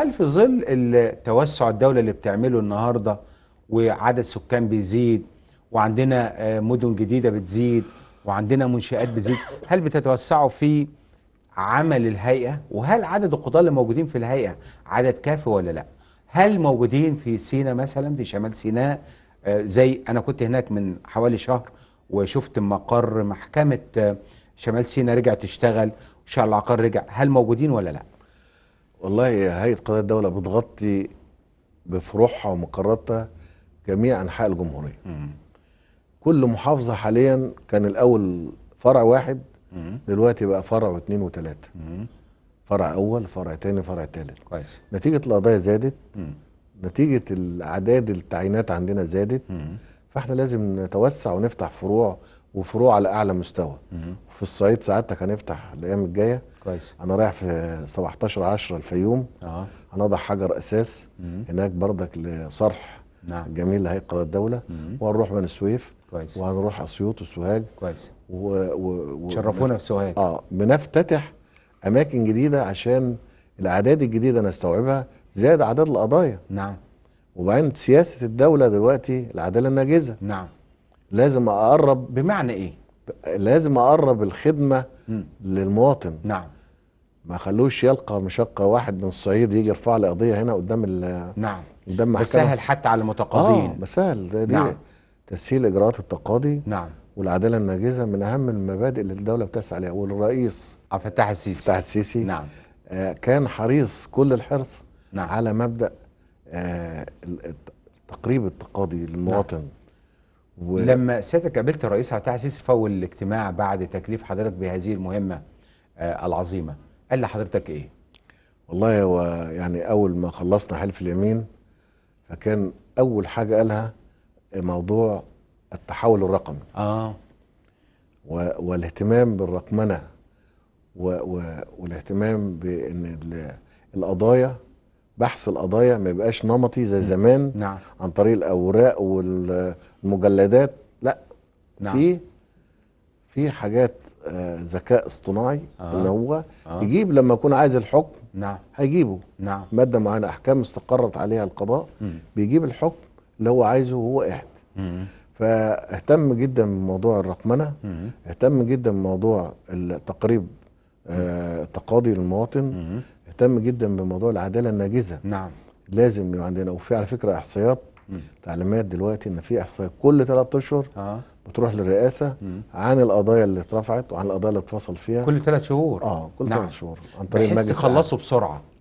هل في ظل التوسع الدولة اللي بتعمله النهاردة وعدد سكان بيزيد وعندنا آه، مدن جديدة بتزيد وعندنا منشآت بتزيد هل بتتوسعوا في عمل الهيئة وهل عدد القضاة اللي موجودين في الهيئة عدد كافي ولا لا هل موجودين في سينا مثلا في شمال سيناء آه، زي أنا كنت هناك من حوالي شهر وشفت مقر محكمة آه، شمال سيناء رجع تشتغل وشارع العقار رجع هل موجودين ولا لا والله هيئه قضاء الدوله بتغطي بفروعها ومقراتها جميع انحاء الجمهوريه مم. كل محافظه حاليا كان الاول فرع واحد مم. دلوقتي بقى فرع واثنين وثلاثه فرع اول فرع ثاني فرع ثالث كويس نتيجه القضايا زادت مم. نتيجه الاعداد التعيينات عندنا زادت مم. فاحنا لازم نتوسع ونفتح فروع وفروع على اعلى مستوى في الصعيد سعادتك هنفتح الايام الجايه كويس انا رايح في 17 10 الفيوم اه هنضع حجر اساس مم. هناك بردك لصرح نعم جميل لهيئه قضاء الدوله مم. وهنروح بني سويف كويس وهنروح اسيوط وسوهاج كويس و... و... و... شرفونا في سوهاج اه بنفتتح اماكن جديده عشان الاعداد الجديده نستوعبها زائد عدد القضايا نعم وبعدين سياسه الدوله دلوقتي العداله الناجزه نعم لازم اقرب بمعنى ايه لازم اقرب الخدمه م. للمواطن نعم ما خلوش يلقى مشقه واحد من الصعيد يجي يرفع لي قضيه هنا قدام ال نعم قدام محكمه بسهل حتى على المتقاضين اه بسهل ده دي نعم. تسهيل اجراءات التقاضي نعم والعداله الناجزه من اهم المبادئ اللي الدوله بتسعى عليها والرئيس عبد الفتاح السيسي الفتاح السيسي نعم آه كان حريص كل الحرص نعم. على مبدا آه تقريب التقاضي للمواطن نعم. و... لما سيادتك قابلت الرئيس عبد الفتاح السيسي في اول اجتماع بعد تكليف حضرتك بهذه المهمه آه العظيمه قال لحضرتك ايه والله هو يعني اول ما خلصنا حلف اليمين فكان اول حاجه قالها موضوع التحول الرقمي اه و... والاهتمام بالرقمنه و... و... والاهتمام بان القضايا بحث القضايا ما يبقاش نمطي زي زمان نعم. عن طريق الاوراق والمجلدات لا نعم. في في حاجات آه، ذكاء آه اصطناعي آه. اللي هو آه. يجيب لما يكون عايز الحكم نعم هيجيبه نعم ماده معينه احكام استقرت عليها القضاء م. بيجيب الحكم اللي هو عايزه وهو قاعد فاهتم جدا بموضوع الرقمنه م. اهتم جدا بموضوع التقريب آه تقاضي المواطن اهتم جدا بموضوع العداله الناجزه نعم لازم يبقى عندنا وفي على فكره احصائيات تعليمات دلوقتي ان في احصائيات كل ثلاث اشهر آه. بتروح للرئاسه مم. عن القضايا اللي اترفعت وعن القضايا اللي اتفصل فيها كل ثلاث شهور اه كل ثلاث نعم. شهور عن طريق المجلس بحيث تخلصوا بسرعه